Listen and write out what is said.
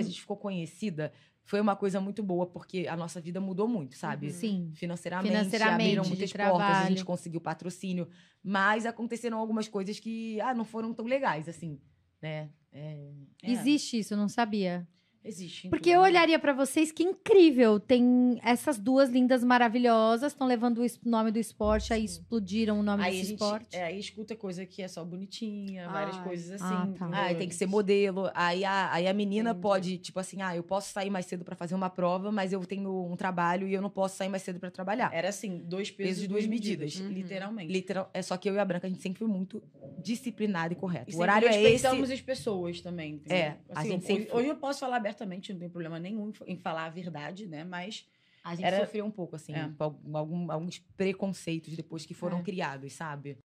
a gente ficou conhecida, foi uma coisa muito boa, porque a nossa vida mudou muito, sabe? Uhum. Sim. Financeiramente, Financeiramente abriram muitas portas, a gente conseguiu patrocínio, mas aconteceram algumas coisas que ah, não foram tão legais, assim, né? É, é. Existe isso, eu não sabia. Existe. Porque eu olharia para vocês que incrível, tem essas duas lindas maravilhosas, estão levando o nome do esporte, aí explodiram o nome do esporte. É, aí escuta coisa que é só bonitinha, várias coisas ah, assim. Ah, tá. tem que ser modelo. Aí a, aí a menina Entendi. pode, tipo assim, ah, eu posso sair mais cedo para fazer uma prova, mas eu tenho um trabalho e eu não posso sair mais cedo para trabalhar. Era assim, dois pesos, pesos e duas medidas. medidas. Uhum. Literalmente. Literal, é só que eu e a Branca, a gente sempre foi muito disciplinada e correta. o horário é esse. respeitamos as pessoas também. Entendeu? É, assim, a gente sempre... Hoje eu posso falar aberto certamente não tem problema nenhum em falar a verdade, né? Mas. A gente era... sofreu um pouco, assim, é. alguns preconceitos depois que foram é. criados, sabe?